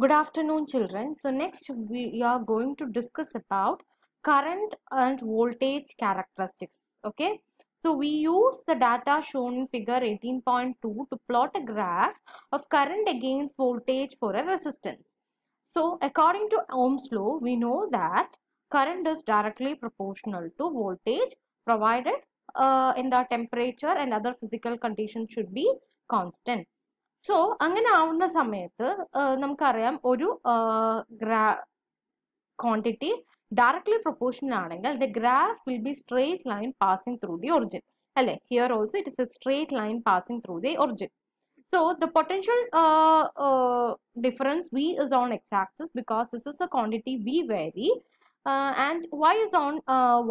good afternoon children so next we are going to discuss about current and voltage characteristics okay so we use the data shown in figure 18.2 to plot a graph of current against voltage for a resistance so according to ohm's law we know that current is directly proportional to voltage provided uh, in the temperature and other physical conditions should be constant so അങ്ങനെ ആവുന്ന സമയത്ത് നമുക്കറിയാം ഒരു ഗ്രാ quantity directly proportional ആണെങ്കിൽ the graph will be straight line passing through the origin അല്ലെ here also it is a straight line passing through the origin so the potential difference V is on X axis because this is a quantity we vary and Y is on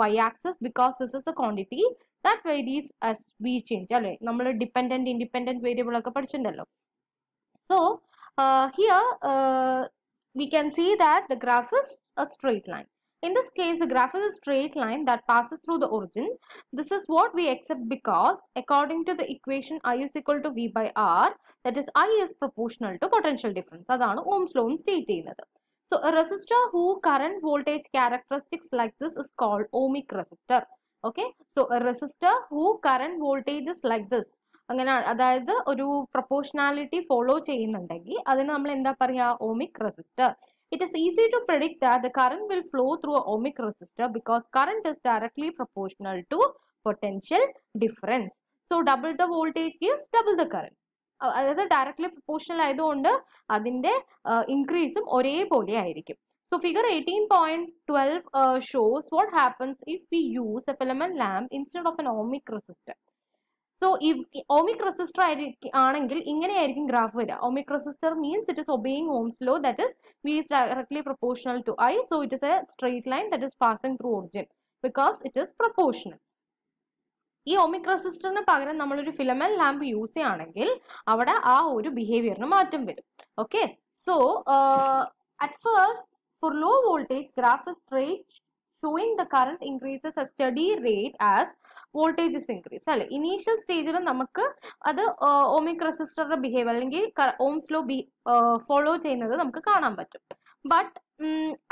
Y axis because this is a quantity that varies as we change അല്ലെ നമ്മൾ dependent independent variable ഒക്കെ പഠിച്ചിട്ടുണ്ടല്ലോ So uh, here uh, we can see that the graph is a straight line. In this case, the graph is a straight line that passes through the origin. This is what we accept because according to the equation I is equal to V by R, that is I is proportional to potential difference. അതാണ് Ohm's law state So a resistor who current voltage characteristics like this is called ohmic resistor. Okay, so a resistor who current voltage is like this അങ്ങനെ അതായത് ഒരു proportionality follow ചെയ്യുന്നുണ്ടെങ്കിൽ അതിന് നമ്മൾ എന്താ പറയുക ohmic resistor it is easy to predict the current will flow through ohmic resistor because current is directly proportional to potential difference so double the voltage gives double the current അതായത് directly proportional ആയതുകൊണ്ട് അതിന്റെ ഇൻക്രീസും ഒരേപോലെ ആയിരിക്കും so figure eighteen point twelve shows what happens if we use a filament lamp instead of an ohmic resistor so ഈ ohmic resistor ആയിരിക്കും ആണെങ്കിൽ ഇങ്ങനെയായിരിക്കും ഗ്രാഫ് വരിക ohmic resistor means it is obeying Ohm's law that is V is directly proportional to I so it is a straight line that is passing through origin because it is proportional ഈ ohmic റെസിസ്റ്ററിന് പകരം നമ്മളൊരു filament lamp use ചെയ്യുകയാണെങ്കിൽ അവിടെ ആ ഒരു ബിഹേവിയറിന് മാറ്റം വരും okay so at first for low voltage graph is straight showing the current increases a steady rate as voltages increase അല്ലെ ഇനീഷ്യൽ സ്റ്റേജിൽ നമുക്ക് അത് ഓമിക് റെസിസ്റ്ററുടെ ബിഹേവ് അല്ലെങ്കിൽ ഓംസ് ലോ ഫോളോ ചെയ്യുന്നത് നമുക്ക് കാണാൻ പറ്റും but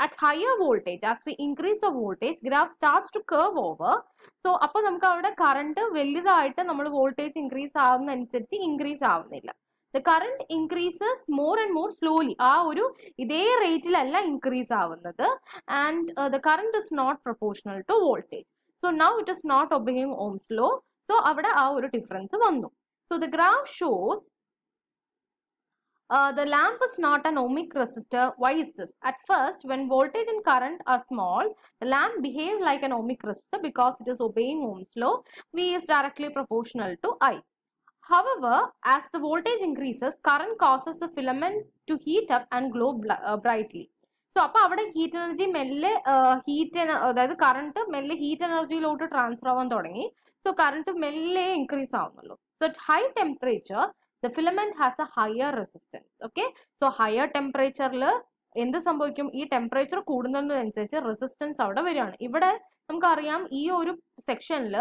at higher voltage as we increase the voltage graph starts to curve over so അപ്പൊ നമുക്ക് അവിടെ കറണ്ട് വലുതായിട്ട് നമ്മൾ വോൾട്ടേജ് ഇൻക്രീസ് ആവുന്ന അനുസരിച്ച് ഇൻക്രീസ് ആവുന്നില്ല the current increases more and more slowly ആ ഒരു ഇതേ റേറ്റിലല്ല ഇൻക്രീസ് ആവുന്നത് and the current is not proportional to voltage So now it is not obeying Ohm's law. So അവിടെ ആ ഒരു difference So the graph shows Uh, the lamp is not an ohmic resistor. Why is this? At first, when voltage and current are small, the lamp behaves like an ohmic resistor because it is obeying Ohm's law. V is directly proportional to I. However, as the voltage increases, current causes the filament to heat up and glow uh, brightly. So അപ്പൊ അവിടെ heat energy മെല്ലെ heat അതായത് current മെല്ലെ heat എനർജിയിലോട്ട് transfer ആവാൻ തുടങ്ങി so current മെല്ലെ increase ആവുന്നുള്ളൂ so at high temperature the filament has a higher resistance okay so higher ടെമ്പറേച്ചറിൽ എന്ത് സംഭവിക്കും ഈ ടെമ്പറേച്ചർ കൂടുന്നതിനനുസരിച്ച് റെസിസ്റ്റൻസ് അവിടെ വരികയാണ് ഇവിടെ നമുക്കറിയാം ഈ ഒരു സെക്ഷനിൽ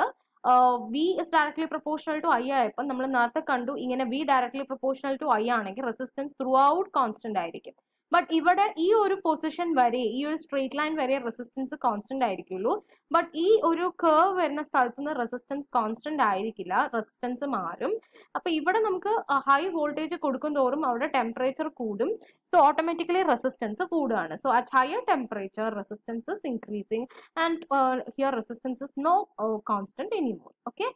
V is directly proportional to I ആയപ്പോൾ നമ്മൾ നേരത്തെ കണ്ടു ഇങ്ങനെ V directly proportional to I ആണെങ്കിൽ റെസിസ്റ്റൻസ് ത്രൂ ഔട്ട് കോൺസ്റ്റന്റ് ആയിരിക്കും ബട്ട് ഇവിടെ ഈ ഒരു പൊസിഷൻ വരെ ഈ ഒരു സ്ട്രേറ്റ് ലൈൻ വരെ റെസിസ്റ്റൻസ് കോൺസ്റ്റന്റ് ആയിരിക്കുള്ളൂ ബട്ട് ഈ ഒരു കേർവ് വരുന്ന സ്ഥലത്ത് നിന്ന് റെസിസ്റ്റൻസ് കോൺസ്റ്റന്റ് ആയിരിക്കില്ല റെസിസ്റ്റൻസ് മാറും അപ്പൊ ഇവിടെ നമുക്ക് ഹൈ വോൾട്ടേജ് കൊടുക്കും തോറും അവിടെ ടെമ്പറേച്ചർ കൂടും സോ ഓട്ടോമാറ്റിക്കലി റെസിസ്റ്റൻസ് കൂടുകയാണ് so at higher temperature resistance increasing and here resistance no constant anymore okay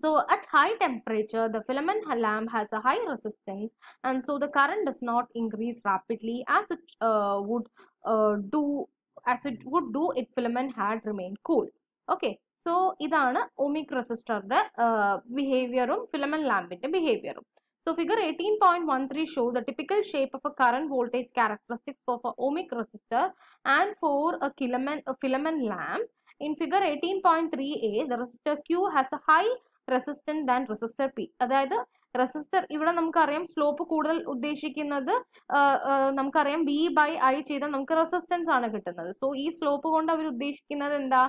So at high temperature, the filament lamp has a high resistance and so the current does not increase rapidly as it uh, would uh, do as it would do if filament had remained cool. Okay, so this is ohmic resistor the, uh, behavior of filament lamp behavior. So figure 18.13 shows the typical shape of a current voltage characteristics of an ohmic resistor and for a filament, a filament lamp. In figure 18.3a, the resistor Q has a high resistant than resistor P അതായത് resistor ഇവിടെ നമുക്കറിയാം slope കൂടുതൽ ഉദ്ദേശിക്കുന്നത് നമുക്കറിയാം V by I ചെയ്താൽ നമുക്ക് resistance ആണ് കിട്ടുന്നത് സോ ഈ സ്ലോപ്പ് കൊണ്ട് അവർ ഉദ്ദേശിക്കുന്നത് എന്താ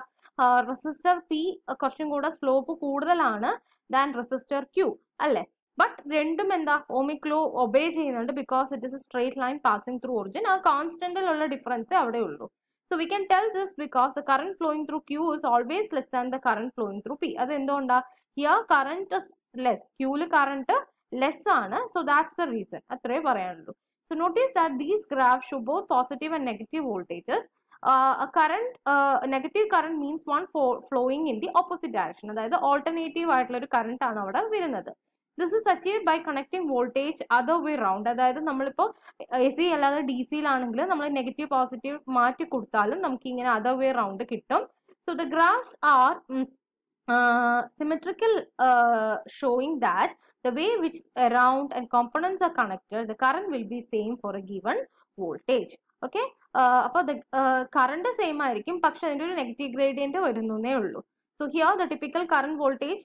റെസിസ്റ്റർ പി കുറച്ചും കൂടെ സ്ലോപ്പ് കൂടുതലാണ് ദാൻ റെസിസ്റ്റർ ക്യൂ അല്ലെ ബട്ട് രണ്ടും എന്താ ഓമിക് ലോ ഒബേ ചെയ്യുന്നുണ്ട് because it is a straight line passing through origin ആ കോൺസ്റ്റന്റിലുള്ള ഡിഫറൻസ് അവിടെ ഉള്ളൂ so we can tell this because the current flowing through Q is always less than the current flowing through P അത് എന്തുകൊണ്ടാണ് here current less ക്യൂല് current less ആണ് so that's the reason അത്രേ പറയാനുള്ളൂ so notice that these graph show both positive and negative voltages current negative current means one flowing in the opposite direction അതായത് alternative ആയിട്ടുള്ള ഒരു current ആണ് അവിടെ വരുന്നത് this is achieve by connecting voltage other way round അതായത് നമ്മളിപ്പോൾ A C അല്ലാതെ D സിയിലാണെങ്കിൽ നമ്മൾ നെഗറ്റീവ് പോസിറ്റീവ് മാറ്റി കൊടുത്താലും നമുക്ക് ഇങ്ങനെ അതർ വേ റൗണ്ട് കിട്ടും so the graphs are uh, symmetrical uh, showing that the way which around and components are connected the current will be same for a given voltage okay അപ്പോൾ current same ആയിരിക്കും പക്ഷെ അതിൻ്റെ ഒരു negative gradient വരുന്നേ ഉള്ളൂ so here the typical current voltage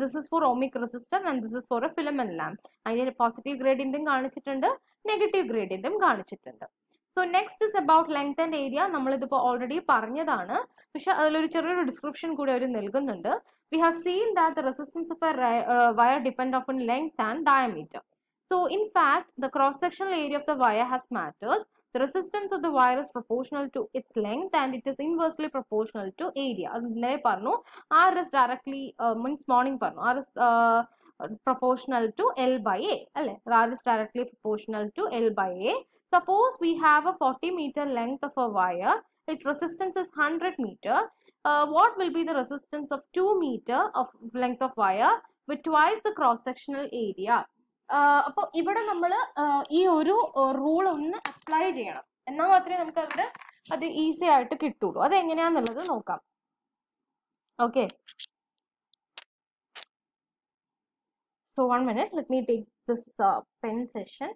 this is for ohmic resistor and this is for a filament lamp അതിന് positive ഗ്രേഡിയന്റും കാണിച്ചിട്ടുണ്ട് നെഗറ്റീവ് ഗ്രേഡിയന്റും കാണിച്ചിട്ടുണ്ട് so next is about length and area നമ്മളിതിപ്പോൾ ഓൾറെഡി പറഞ്ഞതാണ് പക്ഷെ അതിലൊരു ചെറിയൊരു ഡിസ്ക്രിപ്ഷൻ കൂടി അവർ നൽകുന്നുണ്ട് we have seen that the resistance of a wire depend of length and diameter so in fact the cross sectional area of the wire has matters The resistance of the wire is proportional to its length and it is inversely proportional to area. ഇന്നലെ പറഞ്ഞു R is directly means morning പറഞ്ഞു R is proportional to L by A അല്ലെ R is directly proportional to L by A Suppose we have a 40 meter length of a wire, its resistance is 100 meter. Uh, what will be the resistance of 2 meter of length of wire with twice the cross sectional area? അപ്പോൾ ഇവിടെ നമ്മൾ ഈ ഒരു rule ഒന്ന് apply ചെയ്യണം എന്നാൽ മാത്രമേ നമുക്ക് അവിടെ അത് ഈസി ആയിട്ട് കിട്ടുള്ളൂ അത് എങ്ങനെയാന്നുള്ളത് നോക്കാം okay so one minute let me take this uh, pen session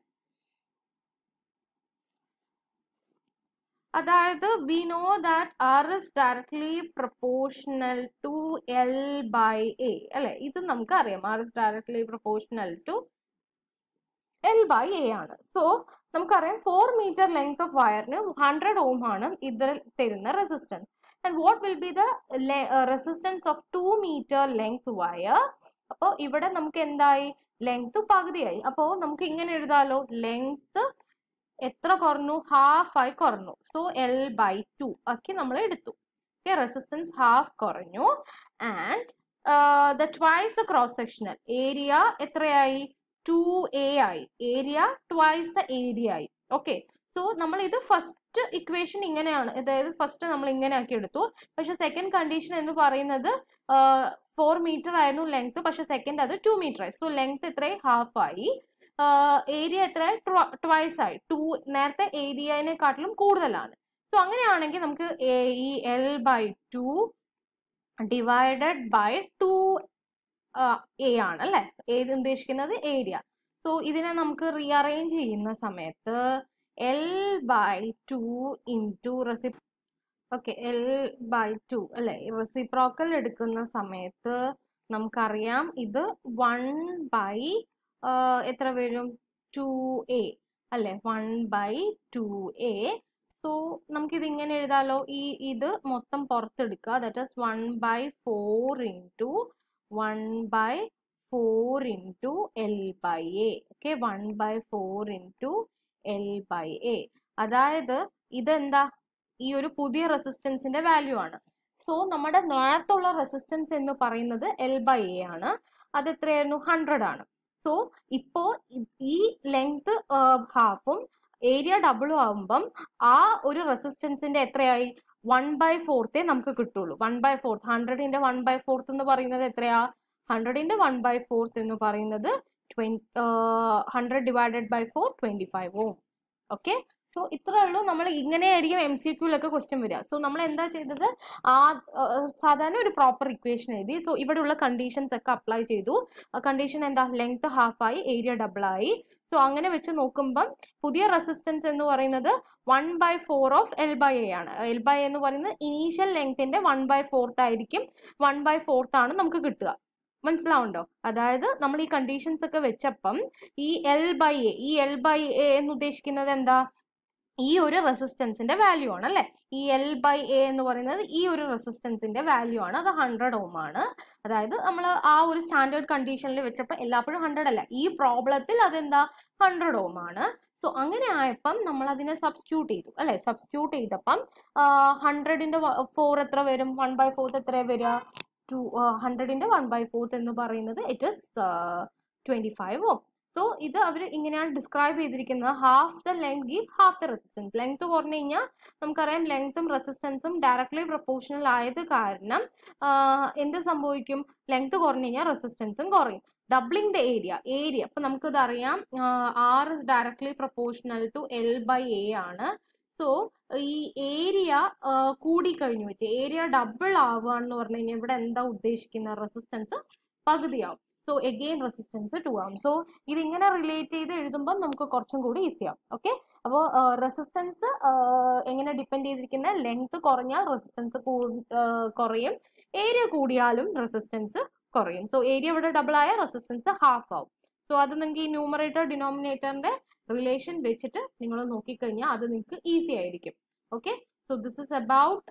അതായത് we know that R is directly proportional to L by A അല്ലെ ഇത് നമുക്ക് അറിയാം R is directly proportional to L by A ആണ് സോ നമുക്കറിയാം four meter length of വയറിന് hundred ohm ആണ് ഇതിൽ തരുന്ന resistance and what will be the resistance of two meter length wire അപ്പോൾ ഇവിടെ നമുക്ക് എന്തായി ലെങ്ത് പകുതിയായി അപ്പോൾ നമുക്ക് ഇങ്ങനെ എഴുതാലോ ലെങ്ത് എത്ര കുറഞ്ഞു ഹാഫ് ആയി കുറഞ്ഞു സോ എൽ ബൈ ടു ഒക്കെ നമ്മൾ എടുത്തു ഓക്കെ റെസിസ്റ്റൻസ് ഹാഫ് കുറഞ്ഞു and the twice the cross sectional area എത്രയായി ടു എ ആയി ഏരിയ ട്വൈസ് ദ ഏരിയ ആയി ഓക്കെ സോ നമ്മൾ ഇത് ഫസ്റ്റ് ഇക്വേഷൻ ഇങ്ങനെയാണ് അതായത് ഫസ്റ്റ് നമ്മൾ ഇങ്ങനെ ആക്കി എടുത്തു പക്ഷെ സെക്കൻഡ് കണ്ടീഷൻ എന്ന് പറയുന്നത് ഫോർ uh, മീറ്റർ ആയിരുന്നു ലെങ്ത് പക്ഷെ സെക്കൻഡ് അത് ടു മീറ്റർ ആയി സോ ലെങ്ത് എത്രയായി ഹാഫ് ആയി ഏരിയ എത്ര ട്വൈസ് ആയി ടു നേരത്തെ ഏരിയനെക്കാട്ടിലും കൂടുതലാണ് സോ അങ്ങനെയാണെങ്കിൽ നമുക്ക് ഈ L by two divided by two A ആണ് അല്ലെ ഏത് ഉദ്ദേശിക്കുന്നത് ഏരിയ സോ ഇതിനെ നമുക്ക് റീഅറേഞ്ച് ചെയ്യുന്ന സമയത്ത് എൽ ബൈ ടു ടു റെസി ഓക്കെ എൽ ബൈ ടു അല്ലെ റെസിപ്രോക്കൽ എടുക്കുന്ന സമയത്ത് നമുക്കറിയാം ഇത് വൺ ബൈ എത്ര വരും ടു എ അല്ലെ one by two A so ഇത് ഇങ്ങനെ എഴുതാലോ ഈ ഇത് മൊത്തം പുറത്തെടുക്കുക that is one by four into one by four into L by A okay one by four into L by A അതായത് ഇതെന്താ ഈ ഒരു പുതിയ റെസിസ്റ്റൻസിന്റെ വാല്യൂ ആണ് സോ നമ്മുടെ നേരത്തുള്ള റെസിസ്റ്റൻസ് എന്ന് പറയുന്നത് എൽ ബൈ എ ആണ് അത് എത്രയായിരുന്നു ഹൺഡ്രഡ് ആണ് സോ ഇപ്പോ ഈ ലെങ്ത് ഹാഫും ഏരിയ ഡബിളും ആവുമ്പം ആ ഒരു റെസിസ്റ്റൻസിന്റെ എത്രയായി വൺ ബൈ ഫോർത്തേ നമുക്ക് കിട്ടുള്ളൂ വൺ ബൈ ഫോർത്ത് ഹൺഡ്രഡിന്റെ വൺ ബൈ ഫോർത്ത് എന്ന് പറയുന്നത് എത്രയാ ഹൺഡ്രഡിന്റെ വൺ ബൈ ഫോർത്ത് എന്ന് പറയുന്നത് hundred divided by four twenty five ohm okay so ഇത്രേ ഉള്ളൂ നമ്മൾ ഇങ്ങനെയായിരിക്കും എം സി ക്യൂലൊക്കെ ക്വസ്റ്റ്യൻ വരിക സോ നമ്മൾ എന്താ ചെയ്തത് ആ സാധാരണ ഒരു പ്രോപ്പർ ഇക്വേഷൻ എഴുതി സോ ഇവിടെ ഉള്ള കണ്ടീഷൻസ് ഒക്കെ അപ്ലൈ ചെയ്തു കണ്ടീഷൻ എന്താ ലെങ്ത് ഹാഫ് ആയി ഏരിയ ഡബിൾ ആയി സോ അങ്ങനെ വെച്ച് നോക്കുമ്പം പുതിയ റെസിസ്റ്റൻസ് എന്ന് പറയുന്നത് one by four of L by A ആണ് എൽ ബൈ എന്ന് പറയുന്നത് ഇനീഷ്യൽ ലെങ്ത്തിന്റെ വൺ ബൈ ഫോർത്ത് ആയിരിക്കും വൺ ബൈ ഫോർത്ത് ആണ് നമുക്ക് കിട്ടുക മനസ്സിലാവുണ്ടോ അതായത് നമ്മൾ ഈ കണ്ടീഷൻസ് ഒക്കെ വെച്ചപ്പം ഈ എൽ ബൈ എ ഈ എൽ ബൈ എ എന്ന് ഉദ്ദേശിക്കുന്നത് എന്താ ഈ ഒരു റെസിസ്റ്റൻസിന്റെ വാല്യൂ ആണ് അല്ലെ ഈ എൽ ബൈ എ എന്ന് പറയുന്നത് ഈ ഒരു റെസിസ്റ്റൻസിന്റെ വാല്യൂ ആണ് അത് ഹൺഡ്രഡ് ഓം ആണ് അതായത് നമ്മൾ ആ ഒരു സ്റ്റാൻഡേർഡ് കണ്ടീഷനിൽ വെച്ചപ്പോൾ എല്ലാപ്പോഴും ഹൺഡ്രഡ് അല്ല ഈ പ്രോബ്ലത്തിൽ അതെന്താ ഹൺഡ്രഡ് ഓം ആണ് സോ അങ്ങനെ ആയപ്പം നമ്മൾ അതിനെ സബ്സ്റ്റിറ്റ്യൂട്ട് ചെയ്തു അല്ലെ സബ്സ്റ്റിറ്റ്യൂട്ട് ചെയ്തപ്പം ഹൺഡ്രഡിന്റെ ഫോർ എത്ര വരും വൺ ബൈ ഫോർത്ത് എത്ര വരിക ടു ഹൺഡ്രഡിന്റെ വൺ ബൈ ഫോർത്ത് എന്ന് പറയുന്നത് it is twenty five ohm so ഇത് അവർ ഇങ്ങനെയാണ് ഡിസ്ക്രൈബ് ചെയ്തിരിക്കുന്നത് half the length give half the resistance length കുറഞ്ഞു കഴിഞ്ഞാൽ നമുക്കറിയാം ലെങ്ത്തും റെസിസ്റ്റൻസും ഡയറക്ട്ലി പ്രൊപ്പോർഷണൽ ആയത് കാരണം എന്ത് സംഭവിക്കും ലെങ്ത് കുറഞ്ഞു കഴിഞ്ഞാൽ റെസിസ്റ്റൻസും കുറയും ഡബ്ലിംഗ് ദ ഏരിയ ഏരിയ അപ്പൊ നമുക്കിത് അറിയാം R is directly proportional to L by A ആണ് സോ ഈ ഏരിയ കൂടിക്കഴിഞ്ഞു വെച്ച് ഏരിയ ഡബിൾ ആവുക എന്ന് പറഞ്ഞു കഴിഞ്ഞാൽ ഇവിടെ എന്താ ഉദ്ദേശിക്കുന്ന റെസിസ്റ്റൻസ് പകുതിയാവും സോ എഗെയിൻ റെസിസ്റ്റൻസ് ടു ആവും സോ ഇതിങ്ങനെ റിലേറ്റ് ചെയ്ത് എഴുതുമ്പോൾ നമുക്ക് കുറച്ചും കൂടി ഈസി ആവും ഓക്കെ അപ്പോൾ റെസിസ്റ്റൻസ് എങ്ങനെ ഡിപ്പെൻഡ് ചെയ്തിരിക്കുന്ന ലെങ്ത് കുറഞ്ഞാൽ റെസിസ്റ്റൻസ് കുറയും ഏരിയ കൂടിയാലും റെസിസ്റ്റൻസ് കുറയും സോ ഏരിയ ഇവിടെ ഡബിൾ ആയ റെസിസ്റ്റൻസ് ഹാഫ് ആവും സോ അത് നിങ്ങൾക്ക് ഈ ന്യൂമറേറ്റർ ഡിനോമിനേറ്ററിന്റെ റിലേഷൻ വെച്ചിട്ട് നിങ്ങൾ നോക്കിക്കഴിഞ്ഞാൽ അത് നിങ്ങൾക്ക് ഈസി ആയിരിക്കും okay so this is about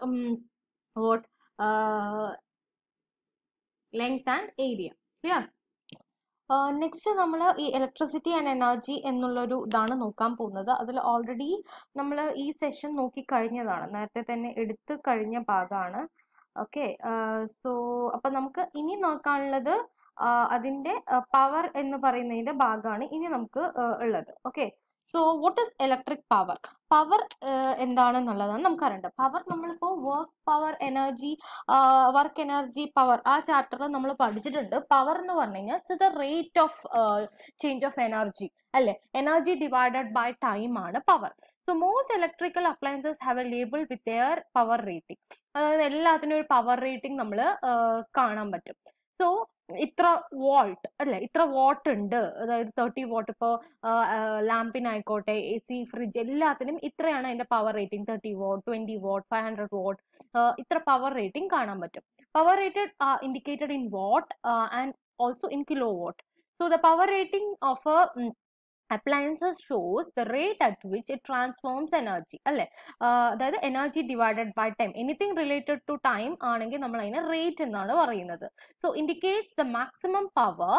what length and area clear next നമ്മൾ ഈ ഇലക്ട്രിസിറ്റി ആൻഡ് എനർജി എന്നുള്ളൊരു ഇതാണ് നോക്കാൻ പോകുന്നത് അതിൽ ഓൾറെഡി നമ്മൾ ഈ സെഷൻ നോക്കി കഴിഞ്ഞതാണ് നേരത്തെ തന്നെ എടുത്തു കഴിഞ്ഞ ഭാഗമാണ് ഓക്കെ സോ അപ്പം നമുക്ക് ഇനി നോക്കാനുള്ളത് അതിൻ്റെ പവർ എന്ന് പറയുന്നതിൻ്റെ ഭാഗമാണ് ഇനി നമുക്ക് ഉള്ളത് okay so what is electric power power എന്താണെന്നുള്ളതാണ് നമുക്കറിയേണ്ട പവർ നമ്മളിപ്പോ work power energy work energy power ആ ചാപ്റ്ററിൽ നമ്മൾ പഠിച്ചിട്ടുണ്ട് പവർ എന്ന് പറഞ്ഞു കഴിഞ്ഞാൽ rate of change of energy അല്ലെ എനർജി ഡിവൈഡഡ് ബൈ ടൈം ആണ് power so most electrical appliances have a label with their power rating അതായത് എല്ലാത്തിനും ഒരു പവർ റേറ്റിംഗ് നമ്മൾ കാണാൻ പറ്റും സോ ഇത്ര വോൾട്ട് അല്ലെ ഇത്ര വോട്ട് ഉണ്ട് അതായത് തേർട്ടി വോട്ട് ഇപ്പോ ലാമ്പിനായിക്കോട്ടെ എ സി ഫ്രിഡ്ജ് എല്ലാത്തിനും ഇത്രയാണ് അതിന്റെ power rating thirty watt twenty watt five hundred watt ഇത്ര പവർ റേറ്റിംഗ് കാണാൻ പറ്റും power rated indicated in watt and also in kilo watt so the power rating of a appliances shows the rate at which it transforms energy അല്ലെ അതായത് energy divided by time anything related to time ആണെങ്കിൽ നമ്മൾ അതിനെ rate എന്നാണ് പറയുന്നത് so indicates the maximum power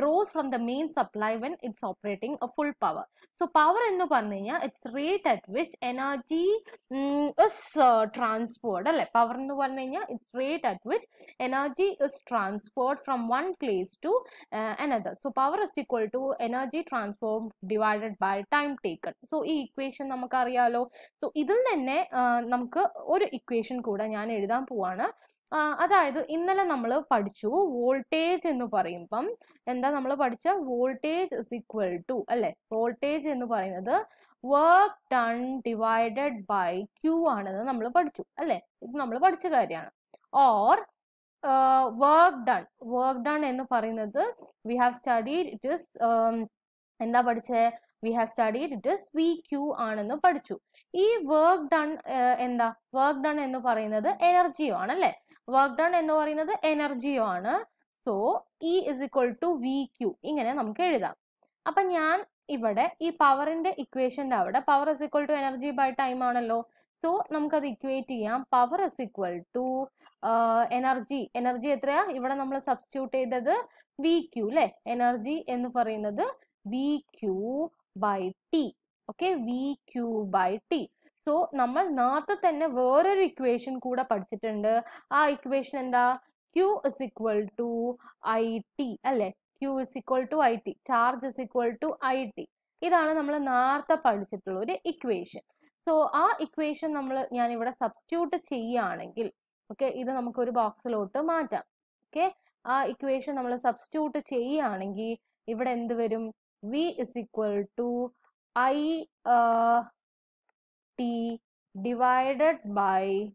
draws from the main supply when it's operating full power so power എന്ന് പറഞ്ഞു കഴിഞ്ഞാൽ it's rate at which energy is transformed അല്ലെ power എന്ന് പറഞ്ഞു കഴിഞ്ഞാൽ it's rate at which energy is transformed from one place to another so power is equal to energy transform divided by time taken so ഈ equation നമുക്കറിയാലോ so ഇതിൽ തന്നെ നമുക്ക് ഒരു ഇക്വേഷൻ കൂടെ ഞാൻ എഴുതാൻ പോവാണ് അതായത് ഇന്നലെ നമ്മൾ പഠിച്ചു വോൾട്ടേജ് എന്ന് പറയുമ്പം എന്താ നമ്മൾ പഠിച്ച വോൾട്ടേജ് ഇസ് ഇക്വൽ ടു അല്ലെ വോൾട്ടേജ് എന്ന് പറയുന്നത് work done divided by Q ആണെന്ന് നമ്മൾ പഠിച്ചു അല്ലെ ഇത് നമ്മൾ പഠിച്ച കാര്യമാണ് or work done work done എന്ന് പറയുന്നത് we have studied it is എന്താ പഠിച്ചേ we have studied it is V Q ആണെന്ന് പഠിച്ചു ഈ വർക്ക് ഡൺ എന്താ വർക്ക് ഡൺ എന്ന് പറയുന്നത് എനർജിയോ ആണ് അല്ലെ വർക്ക് ഡൺ എന്ന് പറയുന്നത് എനർജിയോ ആണ് so E is equal to V Q ഇങ്ങനെ നമുക്ക് എഴുതാം അപ്പൊ ഞാൻ ഇവിടെ ഈ പവറിന്റെ ഇക്വേഷന്റെ അവിടെ power is equal to energy by time ആണല്ലോ സോ നമുക്കത് ഇക്വേറ്റ് ചെയ്യാം power is equal to energy energy എത്രയാ ഇവിടെ നമ്മൾ സബ്സ്റ്റിറ്റ്യൂട്ട് ചെയ്തത് വി ക്യു അല്ലെ എനർജി എന്ന് പറയുന്നത് VQ by T okay V Q by T so നമ്മൾ നേരത്തെ തന്നെ വേറൊരു ഇക്വേഷൻ കൂടെ പഠിച്ചിട്ടുണ്ട് ആ ഇക്വേഷൻ എന്താ Q is equal to I T അല്ലെ Q is equal to I T charge is equal to I T ഇതാണ് നമ്മൾ നേരത്തെ പഠിച്ചിട്ടുള്ള ഒരു ഇക്വേഷൻ സോ ആ ഇക്വേഷൻ നമ്മൾ ഞാൻ ഇവിടെ സബ്സ്റ്റിറ്റ്യൂട്ട് ചെയ്യുകയാണെങ്കിൽ ഓക്കെ ഇത് നമുക്ക് ഒരു ബോക്സിലോട്ട് മാറ്റാം ഓക്കെ ആ ഇക്വേഷൻ നമ്മൾ സബ്സ്റ്റിറ്റ്യൂട്ട് ചെയ്യുകയാണെങ്കിൽ ഇവിടെ എന്ത് വരും V is equal to I uh, T divided by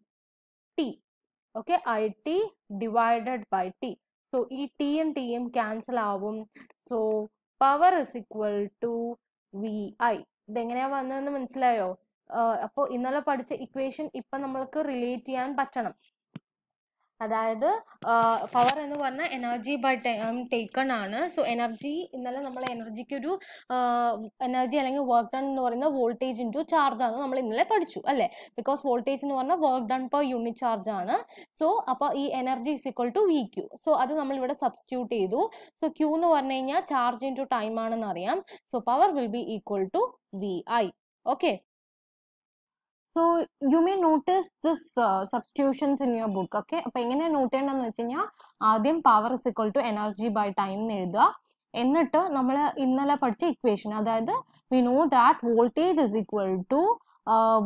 T. Okay, I T divided by T. So, E T and T M cancel avum So, power is equal to i I ഇതെങ്ങനെയാ വന്നതെന്ന് മനസ്സിലായോ അപ്പോൾ ഇന്നലെ പഠിച്ച equation ഇപ്പം നമ്മൾക്ക് relate ചെയ്യാൻ പറ്റണം അതായത് പവർ എന്ന് പറഞ്ഞാൽ എനർജി ബൈ ടൈം ടേക്കൺ ആണ് സോ എനർജി ഇന്നലെ നമ്മൾ എനർജിക്ക് ഒരു എനർജി അല്ലെങ്കിൽ വർക്ക് ഡൺ എന്ന് പറയുന്ന വോൾട്ടേജ് ഇൻറ്റു ചാർജ് ആണ് നമ്മൾ ഇന്നലെ പഠിച്ചു അല്ലേ ബിക്കോസ് വോൾട്ടേജ് എന്ന് പറഞ്ഞാൽ work done per unit charge ആണ് സോ അപ്പോൾ ഈ energy is equal to V Q so അത് നമ്മൾ ഇവിടെ സബ്സ്റ്റിറ്റ്യൂട്ട് ചെയ്തു സോ ക്യൂ എന്ന് പറഞ്ഞു കഴിഞ്ഞാൽ ചാർജ് ഇൻറ്റു ടൈം ആണെന്ന് അറിയാം so power will be equal to V I okay so you may notice this substitutions in your book okay അപ്പം എങ്ങനെ നോട്ട് ചെയ്യേണ്ടതെന്ന് വെച്ച് കഴിഞ്ഞാൽ ആദ്യം power is equal to energy by time എന്ന് എഴുതുക എന്നിട്ട് നമ്മൾ ഇന്നലെ പഠിച്ച ഇക്വേഷൻ അതായത് we know that voltage is equal to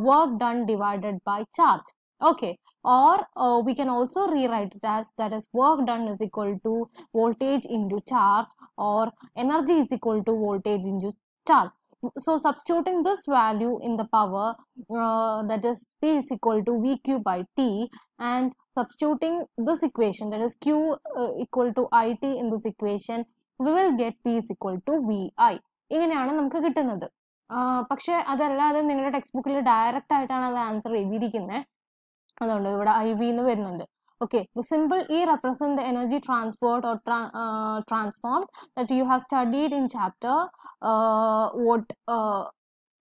work done divided by charge okay or uh, we can also rewrite it as that is work done is equal to voltage into charge or energy is equal to voltage into charge so substituting this value in the power uh, that is p is equal to vq by t and substituting this equation that is q uh, equal to it in this equation we will get p is equal to vi ഇങ്ങനെയാണ് നമുക്ക് കിട്ടുന്നത് പക്ഷെ അതല്ലാതെ നിങ്ങളുടെ text ബുക്കിൽ direct ആയിട്ടാണ് അത് answer എഴുതിയിരിക്കുന്നത് അതുകൊണ്ട് ഇവിടെ ഐ വി എന്ന് വരുന്നുണ്ട് Okay, the symbol E represents the energy transport or tra uh, transformed that you have studied in chapter uh, what uh,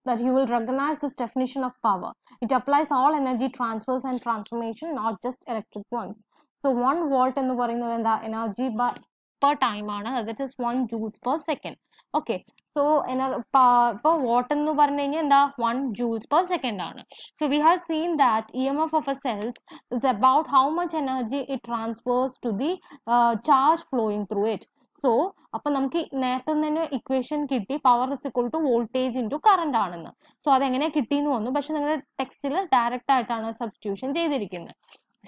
that you will recognize this definition of power. It applies all energy transfers and transformation, not just electric ones. So, 1 volt എന്ന് in the energy per time ആണ് that is 1 joules per second. Okay so ഇപ്പോൾ watt എന്ന് പറഞ്ഞു കഴിഞ്ഞാൽ എന്താ one joules per second ആണ് so we have seen that E M F of a cells is about how much energy it transfers to the charge flowing through it so അപ്പൊ നമുക്ക് നേരത്തെ തന്നെ ഇക്വേഷൻ കിട്ടി power is to voltage into current ആണെന്ന് so അതെങ്ങനെ കിട്ടിയെന്ന് വന്നു പക്ഷെ നിങ്ങളുടെ ടെക്സ്റ്റിൽ ഡയറക്റ്റ് ആയിട്ടാണ് സബ്സ്റ്റിറ്റ്യൂഷൻ ചെയ്തിരിക്കുന്നത്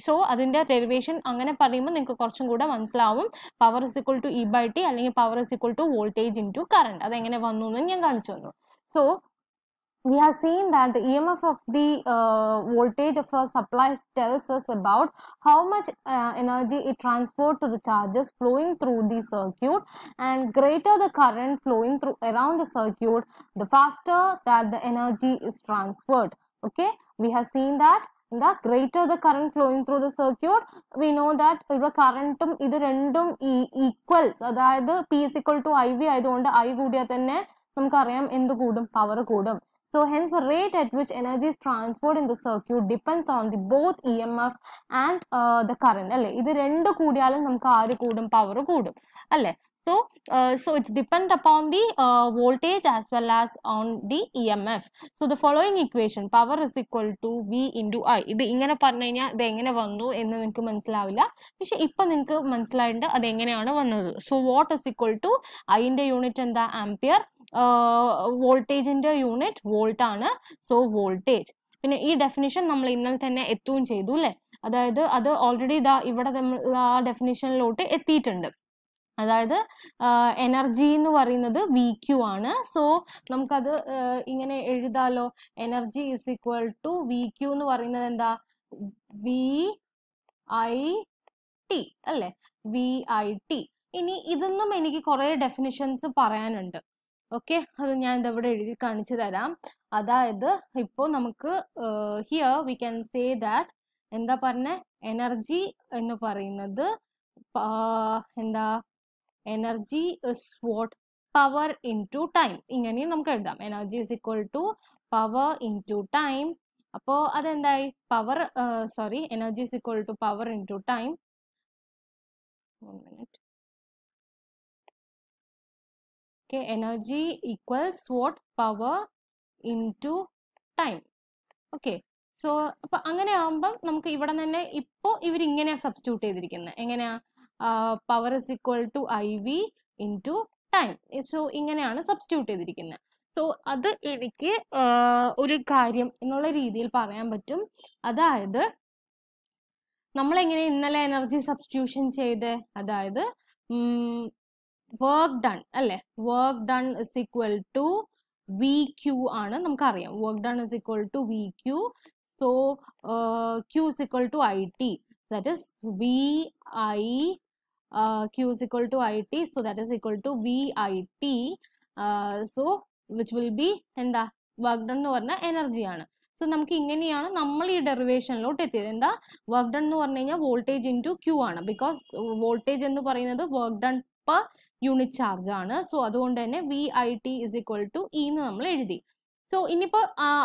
സോ അതിൻ്റെ ഡെറിവേഷൻ അങ്ങനെ പറയുമ്പോൾ നിങ്ങൾക്ക് കുറച്ചും കൂടെ മനസ്സിലാവും power is equal to E by T അല്ലെങ്കിൽ power is equal to voltage into current അതെങ്ങനെ വന്നു എന്ന് ഞാൻ കാണിച്ചു തന്നു so we have seen that the EMF of the uh, voltage of a supply tells us about how much uh, energy it transports to the charges flowing through the circuit and greater the current flowing through around the circuit the faster that the energy is transferred okay we have seen that എന്താ greater the current flowing through the circuit we know that ഇവിടെ കറണ്ടും ഇത് രണ്ടും equals അതായത് P is equal to I V ആയതുകൊണ്ട് I കൂടിയാൽ തന്നെ നമുക്കറിയാം എന്ത് കൂടും പവർ കൂടും so hence rate at which energy is transport in the circuit depends on the both E M F and the current അല്ലെ ഇത് രണ്ട് കൂടിയാലും നമുക്ക് ആര് കൂടും പവർ കൂടും അല്ലേ So, uh, so it's depend upon the uh, voltage as well as on the EMF. So, the following equation power is equal to V into I. ഇത് ഇങ്ങനെ പറഞ്ഞു കഴിഞ്ഞാൽ ഇത് എങ്ങനെ വന്നു എന്ന് നിങ്ങൾക്ക് മനസ്സിലാവില്ല പക്ഷെ ഇപ്പൊ നിങ്ങൾക്ക് മനസ്സിലായിട്ടുണ്ട് അത് എങ്ങനെയാണ് വന്നത് so watt is equal to ഐൻ്റെ യൂണിറ്റ് എന്താ ആംപിയർ വോൾട്ടേജിന്റെ യൂണിറ്റ് വോൾട്ട് ആണ് സോ വോൾട്ടേജ് പിന്നെ ഈ ഡെഫിനിഷൻ നമ്മൾ ഇന്നലെ തന്നെ എത്തുകയും ചെയ്തു അല്ലേ അതായത് അത് ഓൾറെഡി ഇതാ ഇവിടെ നമ്മൾ ആ ഡെഫിനിഷനിലോട്ട് എത്തിയിട്ടുണ്ട് അതായത് എനർജി എന്ന് പറയുന്നത് വി ക്യു ആണ് സോ നമുക്കത് ഇങ്ങനെ എഴുതാലോ energy is equal to V Q എന്ന് പറയുന്നത് എന്താ വി ഐ ടി അല്ലേ വി ഐ ടി ഇനി ഇതൊന്നും എനിക്ക് കുറേ ഡെഫിനിഷൻസ് പറയാനുണ്ട് ഓക്കെ അത് ഞാൻ ഇതവിടെ എഴുതി കാണിച്ചു തരാം അതായത് ഇപ്പോൾ നമുക്ക് here we can say that എന്താ പറഞ്ഞ എനർജി എന്ന് പറയുന്നത് എന്താ energy is what power into time ഇങ്ങനെയും നമുക്ക് എഴുതാം energy is equal to power into time അപ്പോ അതെന്തായി power sorry energy is equal to power into time minute okay energy equals what power into time okay so അപ്പൊ അങ്ങനെ ആകുമ്പം നമുക്ക് ഇവിടെ തന്നെ ഇപ്പോ ഇവരിങ്ങനെയാ സബ്സ്റ്റിറ്റ്യൂട്ട് ചെയ്തിരിക്കുന്നത് എങ്ങനെയാ is power to I V into time so ഇങ്ങനെയാണ് സബ്സ്റ്റിറ്റ്യൂട്ട് ചെയ്തിരിക്കുന്നത് സോ അത് എനിക്ക് ഒരു കാര്യം എന്നുള്ള രീതിയിൽ പറയാൻ പറ്റും അതായത് നമ്മൾ എങ്ങനെ ഇന്നലെ എനർജി സബ്സ്റ്റിറ്റ്യൂഷൻ ചെയ്ത് അതായത് വർക്ക് ഡൺ അല്ലെ work done is equal to V Q ആണ് നമുക്കറിയാം work done is equal to V Q so Q is equal to I T that is V I uh, q is equal to it so that is equal to vit uh, so which will be എന്താ work done എന്ന് പറഞ്ഞ എനർജിയാണ് so നമുക്ക് ഇങ്ങനെയാണ് നമ്മൾ ഈ ഡെറിവേഷനിലോട്ട് എത്തിയത് എന്താ വർക്ക് ഡൺ എന്ന് പറഞ്ഞു കഴിഞ്ഞാൽ വോൾട്ടേജ് ഇൻ ടു ക്യൂ ആണ് ബിക്കോസ് വോൾട്ടേജ് uh, എന്ന് പറയുന്നത് work done per unit charge ആണ് സോ അതുകൊണ്ട് തന്നെ V I T is equal to E എന്ന് നമ്മൾ എഴുതി സോ ഇനിയിപ്പോൾ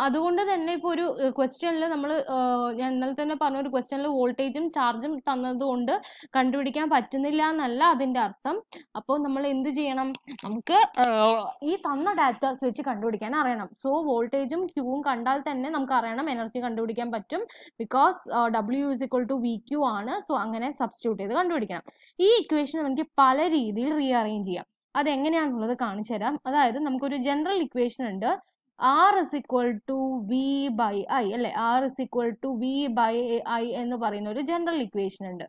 അതുകൊണ്ട് തന്നെ ഇപ്പോൾ ഒരു ക്വസ്റ്റ്യനിൽ നമ്മൾ ഞാൻ ഇന്നലെ തന്നെ പറഞ്ഞ ഒരു ക്വസ്റ്റ്യനിൽ വോൾട്ടേജും ചാർജും തന്നതുകൊണ്ട് കണ്ടുപിടിക്കാൻ പറ്റുന്നില്ല എന്നല്ല അതിൻ്റെ അർത്ഥം അപ്പോൾ നമ്മൾ എന്ത് ചെയ്യണം നമുക്ക് ഈ തന്ന ഡാറ്റാസ് വെച്ച് കണ്ടുപിടിക്കാൻ അറിയണം സോ വോൾട്ടേജും ക്യൂവും കണ്ടാൽ തന്നെ നമുക്ക് അറിയണം എനർജി കണ്ടുപിടിക്കാൻ പറ്റും because W is equal to V Q ആണ് സോ അങ്ങനെ സബ്സ്റ്റിറ്റ്യൂട്ട് ചെയ്ത് കണ്ടുപിടിക്കണം ഈ ഇക്വേഷൻ നമുക്ക് പല രീതിയിൽ അറേഞ്ച് ചെയ്യാം അതെങ്ങനെയാണെന്നുള്ളത് കാണിച്ചു തരാം അതായത് നമുക്കൊരു ജനറൽ ഇക്വേഷൻ ഉണ്ട് R is equal to V by I അല്ലെ R is equal to V by I എന്ന് പറയുന്ന ഒരു ജനറൽ ഇക്വേഷൻ ഉണ്ട്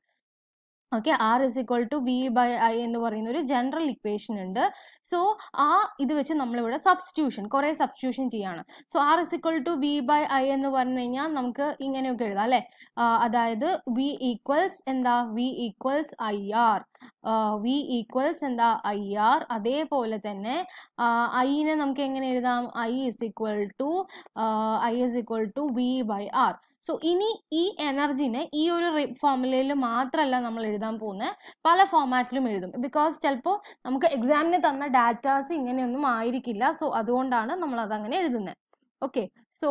okay R is equal to V by I എന്ന് പറയുന്ന ഒരു ജനറൽ ഇക്വേഷൻ ഉണ്ട് സോ ആ ഇത് വെച്ച് നമ്മളിവിടെ സബ്സ്റ്റിറ്റ്യൂഷൻ കുറെ സബ്സ്റ്റിറ്റ്യൂഷൻ ചെയ്യാണ് so R is equal to V by I എന്ന് പറഞ്ഞു കഴിഞ്ഞാൽ നമുക്ക് ഇങ്ങനെയൊക്കെ എഴുതാം അല്ലെ അതായത് വി ഈക്വൽസ് എന്താ V equals I R V equals എന്താ ഐ ആർ അതേപോലെ തന്നെ ഐനെ നമുക്ക് എങ്ങനെ എഴുതാം I is equal to I is equal to V by R so ഇനി ഈ എനർജിനെ ഈ ഒരു ഫോർമുലയിൽ മാത്രമല്ല നമ്മൾ എഴുതാൻ പോകുന്നത് പല ഫോമാറ്റിലും എഴുതും ബിക്കോസ് ചിലപ്പോൾ നമുക്ക് എക്സാമിന് തന്ന ഡാറ്റാസ് ഇങ്ങനെയൊന്നും ആയിരിക്കില്ല സോ അതുകൊണ്ടാണ് നമ്മൾ അതങ്ങനെ എഴുതുന്നത് ഓക്കെ സോ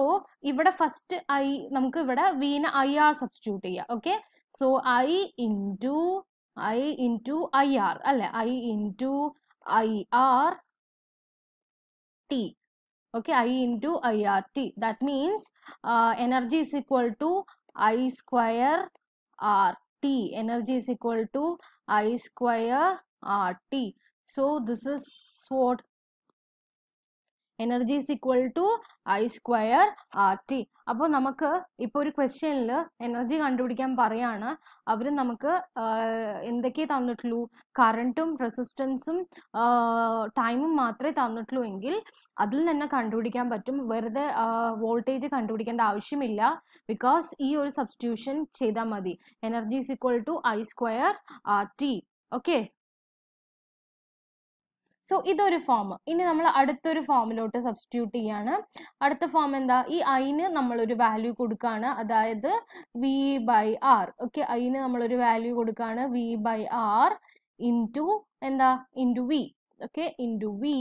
ഇവിടെ ഫസ്റ്റ് ഐ നമുക്ക് ഇവിടെ വീന ഐ ആർ സബ്സ്റ്റിറ്റ്യൂട്ട് ചെയ്യാം okay so I into I into I R അല്ലെ I into I R T okay i into irt that means uh, energy is equal to i square rt energy is equal to i square rt so this is what energy is equal to I square R T അപ്പോൾ നമുക്ക് ഇപ്പോൾ ഒരു ക്വസ്റ്റ്യനിൽ energy കണ്ടുപിടിക്കാൻ പറയാണ് അവർ നമുക്ക് എന്തൊക്കെ തന്നിട്ടുള്ളൂ കറണ്ടും റെസിസ്റ്റൻസും ടൈമും മാത്രമേ തന്നിട്ടുള്ളൂ എങ്കിൽ അതിൽ തന്നെ കണ്ടുപിടിക്കാൻ പറ്റും വെറുതെ വോൾട്ടേജ് കണ്ടുപിടിക്കേണ്ട ആവശ്യമില്ല ബിക്കോസ് ഈ ഒരു സബ്സ്റ്റിറ്റ്യൂഷൻ ചെയ്താൽ മതി energy is equal to I square R T okay so ഇതൊരു ഫോം ഇനി നമ്മൾ അടുത്തൊരു ഫോമിലോട്ട് സബ്സ്റ്റിറ്റ്യൂട്ട് ചെയ്യാണ് അടുത്ത ഫോം എന്താ ഈ ഐന് നമ്മളൊരു വാല്യൂ കൊടുക്കുകയാണ് അതായത് വി ബൈ ആർ ഓക്കെ ഐന് നമ്മളൊരു വാല്യൂ കൊടുക്കുകയാണ് വി ബൈ ആർ ഇൻറ്റു എന്താ into V okay into V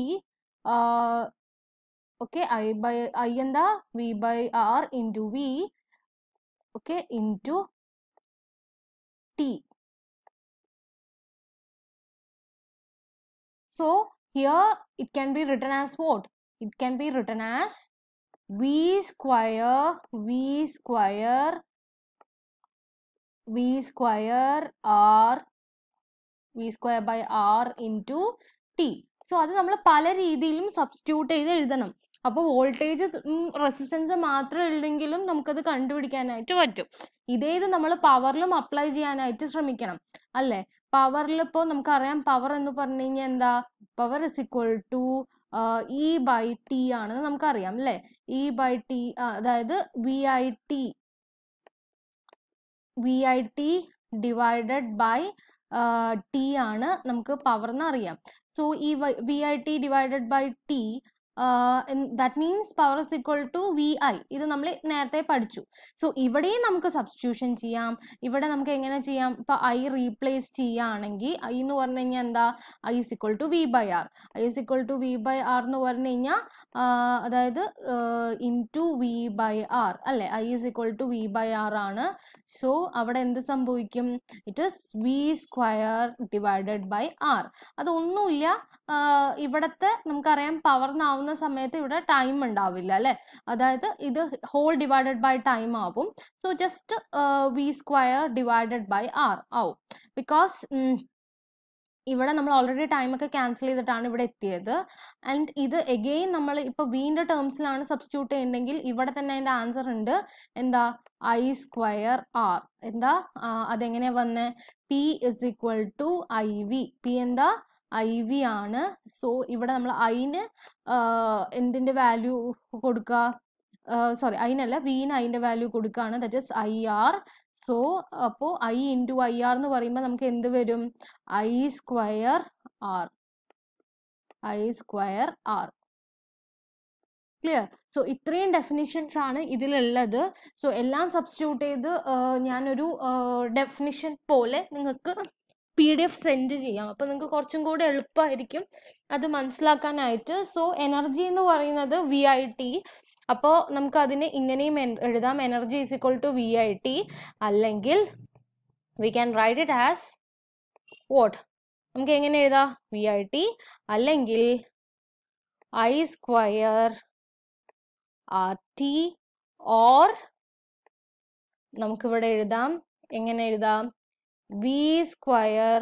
okay I by I എന്താ V by R into V okay into T So here it can be written as what? It can be written as V square, V square, V square R, V square by R into T. So അത് നമ്മൾ പല രീതിയിലും substitute ചെയ്ത് എഴുതണം അപ്പോൾ voltage resistance മാത്രം ഉണ്ടെങ്കിലും നമുക്കത് കണ്ടുപിടിക്കാനായിട്ട് പറ്റും ഇതേത് നമ്മൾ പവറിലും അപ്ലൈ ചെയ്യാനായിട്ട് ശ്രമിക്കണം അല്ലേ പവറിൽ ഇപ്പോൾ നമുക്കറിയാം പവർ എന്ന് പറഞ്ഞു കഴിഞ്ഞാൽ എന്താ power is equal to E by T ആണെന്ന് നമുക്കറിയാം അല്ലേ ഇ e ബൈ ടി അതായത് V I T V I T divided by T ആണ് നമുക്ക് പവർ എന്ന് അറിയാം സോ ഈ V I T divided by T that means power is equal to V I ഇത് നമ്മൾ നേരത്തെ പഠിച്ചു സോ ഇവിടെയും നമുക്ക് സബ്സ്റ്റിറ്റ്യൂഷൻ ചെയ്യാം ഇവിടെ നമുക്ക് എങ്ങനെ ചെയ്യാം ഇപ്പൊ ഐ റീപ്ലേസ് ചെയ്യുകയാണെങ്കിൽ ഐ എന്ന് പറഞ്ഞു കഴിഞ്ഞാൽ എന്താ I is equal to V by R I is equal to V by R എന്ന് പറഞ്ഞു കഴിഞ്ഞാൽ അതായത് into V by R അല്ലെ I is equal to V by R ആണ് സോ അവിടെ എന്ത് സംഭവിക്കും it is V square divided by R അതൊന്നുമില്ല ഇവിടത്തെ നമുക്കറിയാം പവർന്നാവുന്ന സമയത്ത് ഇവിടെ ടൈം ഉണ്ടാവില്ല അല്ലെ അതായത് ഇത് ഹോൾ ഡിവൈഡഡ് ബൈ ടൈം ആവും so just V square divided by R ആവും ബിക്കോസ് ഇവിടെ നമ്മൾ ഓൾറെഡി ടൈമൊക്കെ ക്യാൻസൽ ചെയ്തിട്ടാണ് ഇവിടെ എത്തിയത് ആൻഡ് ഇത് എഗെയിൻ നമ്മൾ ഇപ്പോൾ വീണ്ടും ടേംസിലാണ് സബ്സ്റ്റിറ്റ്യൂട്ട് ചെയ്യുന്നുണ്ടെങ്കിൽ ഇവിടെ തന്നെ അതിൻ്റെ ആൻസർ ഉണ്ട് എന്താ ഐ സ്ക്വയർ ആർ എന്താ അതെങ്ങനെയാ വന്നേ P is equal to I V P എന്താ ഐ വി ആണ് സോ ഇവിടെ നമ്മൾ ഐന് എന്തിൻ്റെ വാല്യൂ കൊടുക്കുക സോറി അതിനല്ല വീന് അതിൻ്റെ വാല്യൂ കൊടുക്കുകയാണ് that is I R so അപ്പോൾ ഐ ഇൻറ്റു ഐ ആർ എന്ന് പറയുമ്പോൾ നമുക്ക് എന്ത് വരും I square R I square R clear so ഇത്രയും ഡെഫിനിഷൻസ് ആണ് ഇതിലുള്ളത് സോ എല്ലാം സബ്സ്റ്റിറ്റ്യൂട്ട് ചെയ്ത് ഞാനൊരു ഡെഫിനിഷൻ പോലെ നിങ്ങൾക്ക് പി ഡി എഫ് സെൻഡ് ചെയ്യാം അപ്പോൾ നിങ്ങൾക്ക് കുറച്ചും കൂടെ എളുപ്പമായിരിക്കും അത് മനസ്സിലാക്കാനായിട്ട് സോ എനർജി എന്ന് പറയുന്നത് വി ഐ ടി അപ്പോൾ നമുക്ക് അതിനെ ഇങ്ങനെയും എഴുതാം energy is equal to V I T അല്ലെങ്കിൽ we can write it as what നമുക്ക് എങ്ങനെ എഴുതാം വി ഐ ടി അല്ലെങ്കിൽ I square R T or നമുക്കിവിടെ എഴുതാം എങ്ങനെ എഴുതാം v square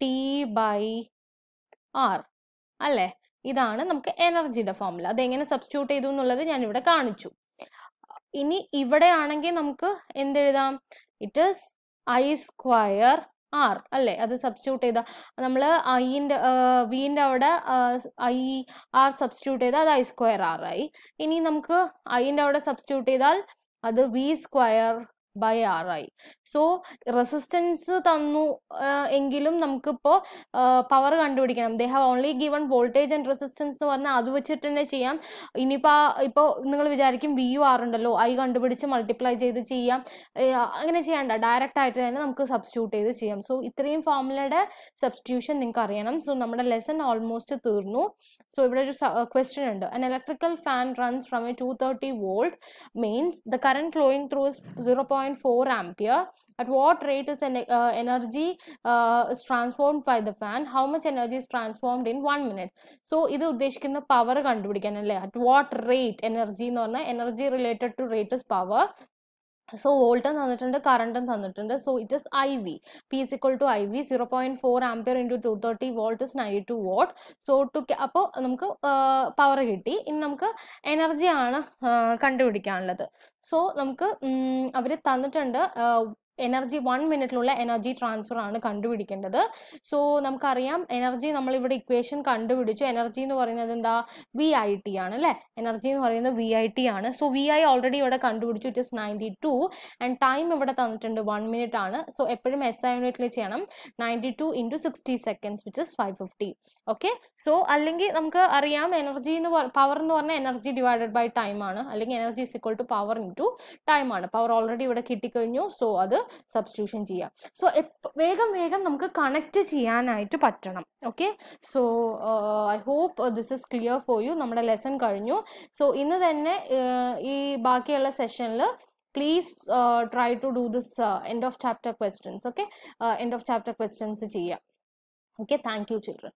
t by r അല്ലേ ഇതാണ് നമുക്ക് എനർജിയുടെ ഫോർമുല അതെങ്ങനെ സബ്സ്റ്റിറ്റ്യൂട്ട് ചെയ്തു എന്നുള്ളത് ഞാൻ ഇവിടെ കാണിച്ചു ഇനി ഇവിടെ ആണെങ്കിൽ നമുക്ക് എന്തെഴുതാം it is I square R അല്ലേ അത് സബ്സ്റ്റിറ്റ്യൂട്ട് ചെയ്ത നമ്മൾ ഐൻ്റെ വീൻ്റെ അവിടെ ഐ ആർ സബ്സ്റ്റിറ്റ്യൂട്ട് ചെയ്താൽ അത് ഐ സ്ക്വയർ ആർ ആയി ഇനി നമുക്ക് ഐൻ്റെ അവിടെ സബ്സ്റ്റിറ്റ്യൂട്ട് ചെയ്താൽ അത് V square by R I so resistance തന്നു എങ്കിലും നമുക്കിപ്പോ പവർ കണ്ടുപിടിക്കണം they have only given voltage and resistance എന്ന് പറഞ്ഞാൽ അത് വെച്ചിട്ട് തന്നെ ചെയ്യാം ഇനിയിപ്പോ ഇപ്പോ നിങ്ങൾ വിചാരിക്കും വി യു ആർ ഉണ്ടല്ലോ ഐ കണ്ടുപിടിച്ച് മൾട്ടിപ്ലൈ ചെയ്ത് ചെയ്യാം അങ്ങനെ ചെയ്യണ്ട ഡയറക്റ്റ് ആയിട്ട് തന്നെ നമുക്ക് സബ്സ്റ്റിറ്റ്യൂട്ട് ചെയ്ത് ചെയ്യാം സോ ഇത്രയും ഫോർമുലയുടെ സബ്സ്റ്റിറ്റ്യൂഷൻ നിങ്ങൾക്ക് അറിയണം സോ നമ്മുടെ ലെസൺ ഓൾമോസ്റ്റ് തീർന്നു സോ ഇവിടെ ഒരു ക്വസ്റ്റ്യൻ ഉണ്ട് an electrical fan runs from a two thirty volt means the current flowing through zero point point ampere. At what rate is an uh, energy uh, is transformed by the fan? How much energy is transformed in 1 minute? So, idu udeshikina power kandu At what rate energy? No, energy related to rate is power. So വോൾട്ടും തന്നിട്ടുണ്ട് കറണ്ടും തന്നിട്ടുണ്ട് so it is I V P is equal to I V zero point four ampere into two thirty volt is ninety two watt so to അപ്പോൾ നമുക്ക് power കിട്ടി ഇനി നമുക്ക് എനർജിയാണ് കണ്ടുപിടിക്കാനുള്ളത് സോ നമുക്ക് അവർ തന്നിട്ടുണ്ട് എനർജി വൺ മിനിറ്റിലുള്ള എനർജി ട്രാൻസ്ഫർ ആണ് കണ്ടുപിടിക്കേണ്ടത് സോ നമുക്കറിയാം എനർജി നമ്മളിവിടെ ഇക്വേഷൻ കണ്ടുപിടിച്ചു എനർജി എന്ന് പറയുന്നത് എന്താ വി ഐ ടി ആണ് അല്ലെ എനർജി എന്ന് പറയുന്നത് വി ഐ ടി ആണ് സോ വി ഐ ഓൾറെഡി ഇവിടെ കണ്ടുപിടിച്ചു it is ninety two and time ഇവിടെ തന്നിട്ടുണ്ട് വൺ മിനിറ്റ് ആണ് സോ എപ്പോഴും എസ് ഐ യൂണിറ്റിൽ ചെയ്യണം ninety two into sixty seconds which is five fifty okay so അല്ലെങ്കിൽ നമുക്ക് അറിയാം എനർജി എന്ന് പവർ എന്ന് പറഞ്ഞാൽ എനർജി ഡിവൈഡഡ് ബൈ ടൈം ആണ് അല്ലെങ്കിൽ energy is equal to power to time ആണ് പവർ ഓൾറെഡി ഇവിടെ കിട്ടിക്കഴിഞ്ഞു സോ അത് സബ്സ്റ്റിറ്റ്യൂഷൻ ചെയ്യാം സോ വേഗം വേഗം നമുക്ക് കണക്ട് ചെയ്യാനായിട്ട് പറ്റണം okay so I hope this is clear for you നമ്മുടെ ലെസൺ കഴിഞ്ഞു സോ ഇന്ന് തന്നെ uh, ഈ ബാക്കിയുള്ള സെഷനിൽ please try to do this end of chapter questions okay end of chapter questions ചെയ്യാം ഓക്കെ താങ്ക് യു ചിൽഡ്രൻ